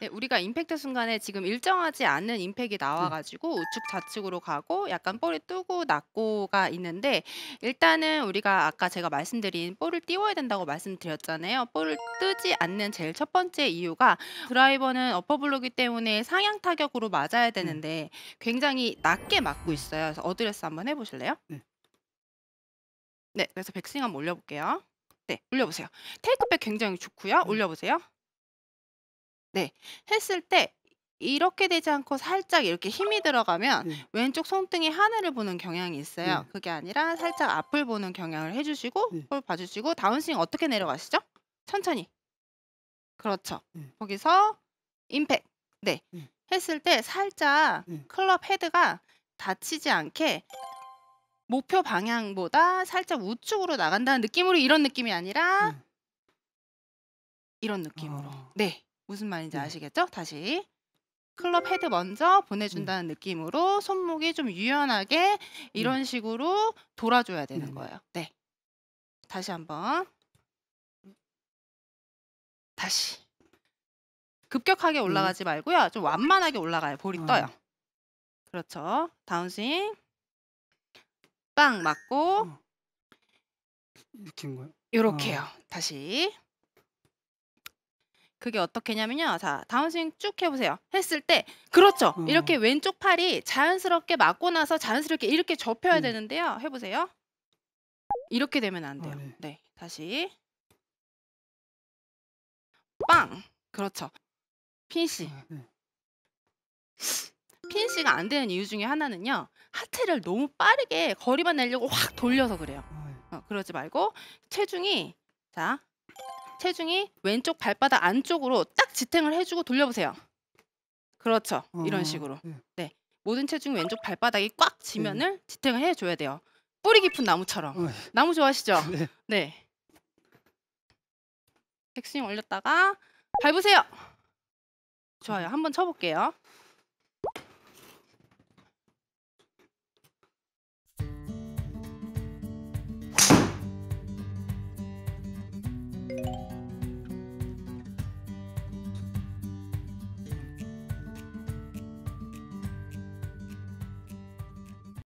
네, 우리가 임팩트 순간에 지금 일정하지 않은 임팩이 음. 나와 가지고 우측 좌측으로 가고 약간 볼이 뜨고 낮고가 있는데 일단은 우리가 아까 제가 말씀드린 볼을 띄워야 된다고 말씀드렸잖아요. 볼을 뜨지 않는 제일 첫 번째 이유가 드라이버는 어퍼블로기 때문에 상향 타격으로 맞아야 네. 되는데 굉장히 낮게 맞고 있어요. 그래서 어드레스 한번 해 보실래요? 네. 네, 그래서 백스윙 한번 올려 볼게요. 네, 올려보세요. 테이크백 굉장히 좋고요. 네. 올려보세요. 네. 했을 때 이렇게 되지 않고 살짝 이렇게 힘이 들어가면 네. 왼쪽 손등이 하늘을 보는 경향이 있어요. 네. 그게 아니라 살짝 앞을 보는 경향을 해주시고 네. 봐주시고 다운스윙 어떻게 내려가시죠? 천천히. 그렇죠. 네. 거기서 임팩. 네. 네. 했을 때 살짝 네. 클럽 헤드가 다치지 않게 목표 방향보다 살짝 우측으로 나간다는 느낌으로 이런 느낌이 아니라 이런 느낌으로. 아. 네. 무슨 말인지 네. 아시겠죠? 다시 클럽 음. 헤드 먼저 네. 보내준다는 음. 느낌으로 손목이 좀 유연하게 음. 이런 음. 식으로 돌아줘야 되는 음. 거예요. 네. 다시 한번. 다시. 급격하게 네. 올라가지 말고요. 좀 완만하게 올라가요. 볼이 아. 떠요. 그렇죠. 다운스윙. 빵 맞고. 이렇게인 거요? 이렇게요. 어. 아. 다시. 그게 어떻게냐면요. 자, 다운스윙 쭉 해보세요. 했을 때, 그렇죠. 어. 이렇게 왼쪽 팔이 자연스럽게 맞고 나서 자연스럽게 이렇게 접혀야 네. 되는데요. 해보세요. 이렇게 되면 안 돼요. 아, 네. 네, 다시. 빵! 그렇죠. 핀씨. 아, 네. 핀씨가 안 되는 이유 중에 하나는요. 하체를 너무 빠르게 거리만 내려고 확 돌려서 그래요. 아, 네. 어, 그러지 말고 체중이 자 체중이 왼쪽 발바닥 안쪽으로 딱 지탱을 해주고 돌려보세요. 그렇죠. 어, 이런 식으로. 네. 네. 모든 체중 왼쪽 발바닥이 꽉 지면을 네. 지탱을 해줘야 돼요. 뿌리 깊은 나무처럼. 어. 나무 좋아하시죠? 네. 네. 백스윙 올렸다가 밟으세요. 좋아요. 한번 쳐볼게요.